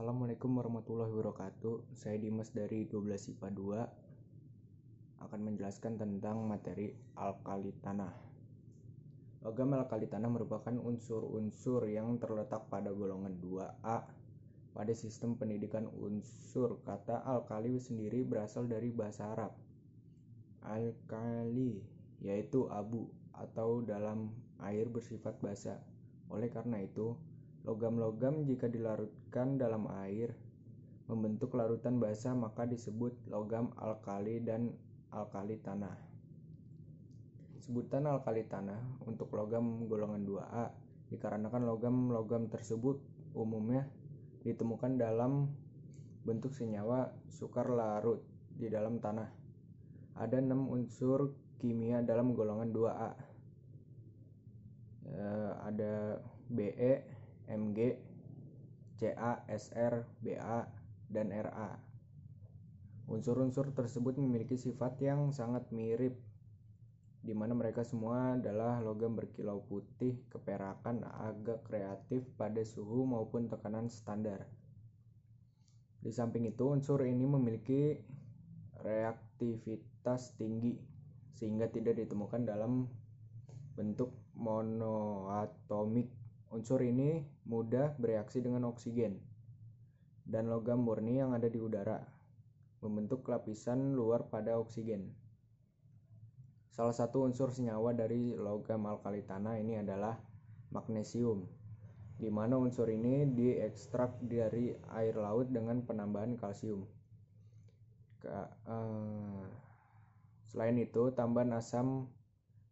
Assalamualaikum warahmatullahi wabarakatuh. Saya Dimas dari 12 IPA 2 akan menjelaskan tentang materi alkali tanah. Logam alkali tanah merupakan unsur-unsur yang terletak pada golongan 2A pada sistem pendidikan unsur. Kata alkali sendiri berasal dari bahasa Arab. Alkali yaitu abu atau dalam air bersifat basa. Oleh karena itu, Logam-logam jika dilarutkan dalam air membentuk larutan basah maka disebut logam alkali dan alkali tanah. Sebutan alkali tanah untuk logam golongan 2A dikarenakan logam-logam tersebut umumnya ditemukan dalam bentuk senyawa sukar larut di dalam tanah. Ada 6 unsur kimia dalam golongan 2A. E, eh, ada BE, MG, CA, SR, BA, dan RA. Unsur-unsur tersebut memiliki sifat yang sangat mirip, di mana mereka semua adalah logam berkilau putih keperakan agak kreatif pada suhu maupun tekanan standar. Di samping itu, unsur ini memiliki reaktivitas tinggi sehingga tidak ditemukan dalam bentuk monoatomik Unsur ini mudah bereaksi dengan oksigen dan logam murni yang ada di udara, membentuk lapisan luar pada oksigen. Salah satu unsur senyawa dari logam alkali tanah ini adalah magnesium, di mana unsur ini diekstrak dari air laut dengan penambahan kalsium. Eh, selain itu, tambahan asam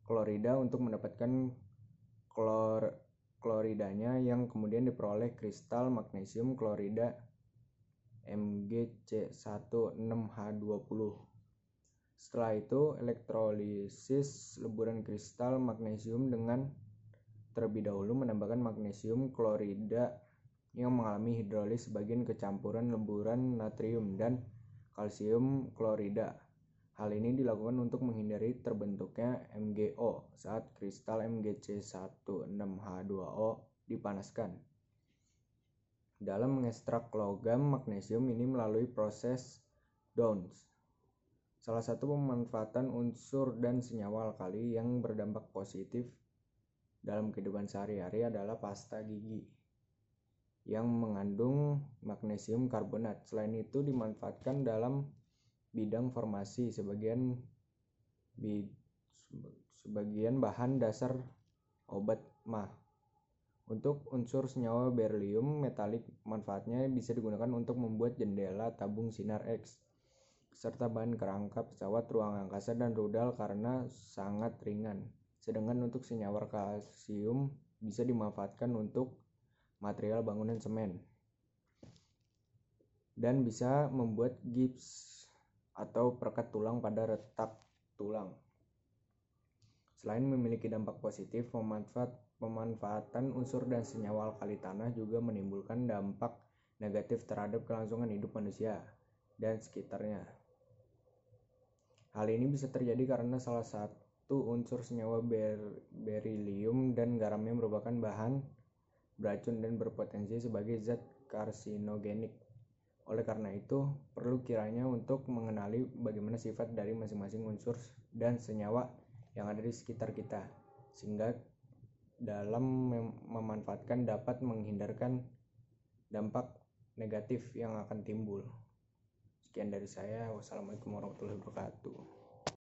klorida untuk mendapatkan klor kloridanya yang kemudian diperoleh kristal magnesium klorida MgC16H20. Setelah itu, elektrolisis leburan kristal magnesium dengan terlebih dahulu menambahkan magnesium klorida yang mengalami hidrolis sebagian kecampuran leburan natrium dan kalsium klorida Hal ini dilakukan untuk menghindari terbentuknya MgO saat kristal MgC16H2O dipanaskan. Dalam mengekstrak logam magnesium ini melalui proses Downs. Salah satu pemanfaatan unsur dan senyawa alkali yang berdampak positif dalam kehidupan sehari-hari adalah pasta gigi yang mengandung magnesium karbonat. Selain itu dimanfaatkan dalam bidang formasi sebagian bi sebagian bahan dasar obat mah. Untuk unsur senyawa berlium metalik, manfaatnya bisa digunakan untuk membuat jendela tabung sinar X, serta bahan kerangka pesawat ruang angkasa dan rudal karena sangat ringan. Sedangkan untuk senyawa kalsium bisa dimanfaatkan untuk material bangunan semen dan bisa membuat gips atau perkat tulang pada retak tulang. Selain memiliki dampak positif, pemanfaat, pemanfaatan unsur dan senyawa alkali tanah juga menimbulkan dampak negatif terhadap kelangsungan hidup manusia dan sekitarnya. Hal ini bisa terjadi karena salah satu unsur senyawa ber berilium dan garamnya merupakan bahan beracun dan berpotensi sebagai zat karsinogenik oleh karena itu, perlu kiranya untuk mengenali bagaimana sifat dari masing-masing unsur dan senyawa yang ada di sekitar kita, sehingga dalam mem memanfaatkan dapat menghindarkan dampak negatif yang akan timbul. Sekian dari saya. Wassalamualaikum warahmatullahi wabarakatuh.